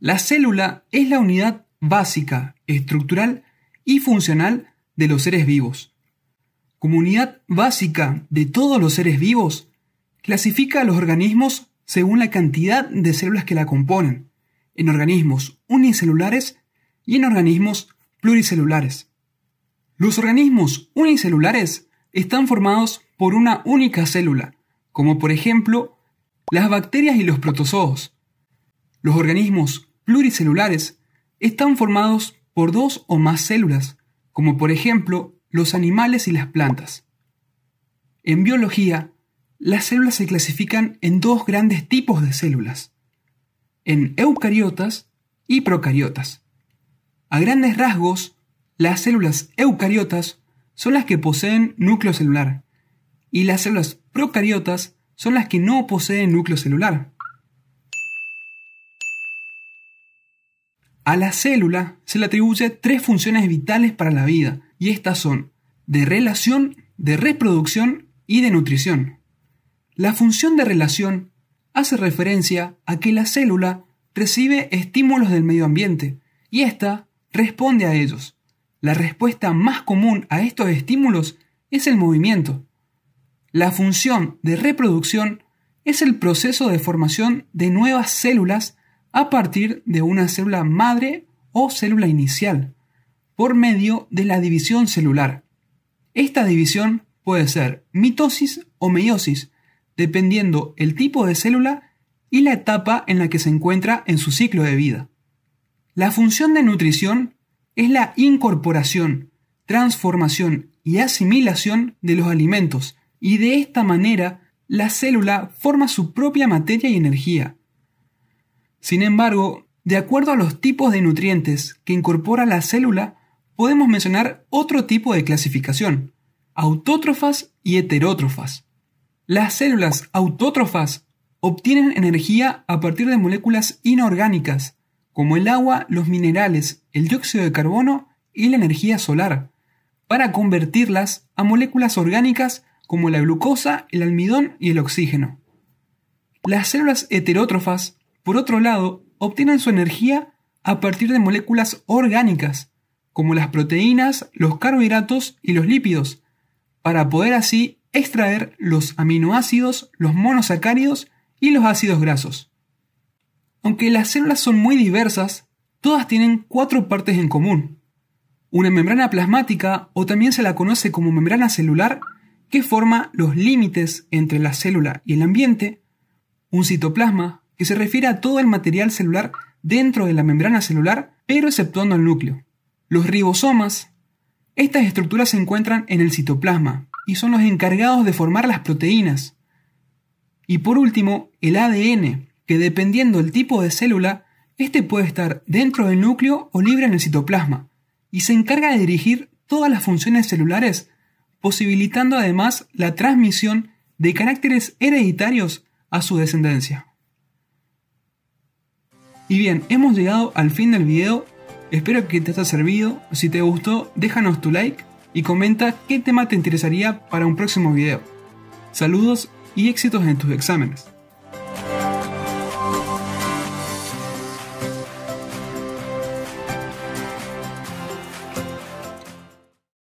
La célula es la unidad básica, estructural y funcional de los seres vivos. Como unidad básica de todos los seres vivos, clasifica a los organismos según la cantidad de células que la componen, en organismos unicelulares y en organismos pluricelulares. Los organismos unicelulares están formados por una única célula, como por ejemplo las bacterias y los protozoos. Los organismos pluricelulares están formados por dos o más células, como por ejemplo los animales y las plantas. En biología, las células se clasifican en dos grandes tipos de células, en eucariotas y procariotas. A grandes rasgos, las células eucariotas son las que poseen núcleo celular y las células procariotas son las que no poseen núcleo celular. A la célula se le atribuye tres funciones vitales para la vida y estas son de relación, de reproducción y de nutrición. La función de relación hace referencia a que la célula recibe estímulos del medio ambiente y ésta responde a ellos. La respuesta más común a estos estímulos es el movimiento. La función de reproducción es el proceso de formación de nuevas células a partir de una célula madre o célula inicial, por medio de la división celular. Esta división puede ser mitosis o meiosis, dependiendo el tipo de célula y la etapa en la que se encuentra en su ciclo de vida. La función de nutrición es la incorporación, transformación y asimilación de los alimentos, y de esta manera la célula forma su propia materia y energía. Sin embargo, de acuerdo a los tipos de nutrientes que incorpora la célula, podemos mencionar otro tipo de clasificación, autótrofas y heterótrofas. Las células autótrofas obtienen energía a partir de moléculas inorgánicas, como el agua, los minerales, el dióxido de carbono y la energía solar, para convertirlas a moléculas orgánicas como la glucosa, el almidón y el oxígeno. Las células heterótrofas, por otro lado, obtienen su energía a partir de moléculas orgánicas, como las proteínas, los carbohidratos y los lípidos, para poder así extraer los aminoácidos, los monosacáridos y los ácidos grasos. Aunque las células son muy diversas, todas tienen cuatro partes en común. Una membrana plasmática, o también se la conoce como membrana celular, que forma los límites entre la célula y el ambiente, un citoplasma, que se refiere a todo el material celular dentro de la membrana celular, pero exceptuando el núcleo. Los ribosomas. Estas estructuras se encuentran en el citoplasma, y son los encargados de formar las proteínas. Y por último, el ADN, que dependiendo del tipo de célula, este puede estar dentro del núcleo o libre en el citoplasma, y se encarga de dirigir todas las funciones celulares, posibilitando además la transmisión de caracteres hereditarios a su descendencia. Y bien, hemos llegado al fin del video, espero que te haya servido, si te gustó déjanos tu like y comenta qué tema te interesaría para un próximo video. Saludos y éxitos en tus exámenes.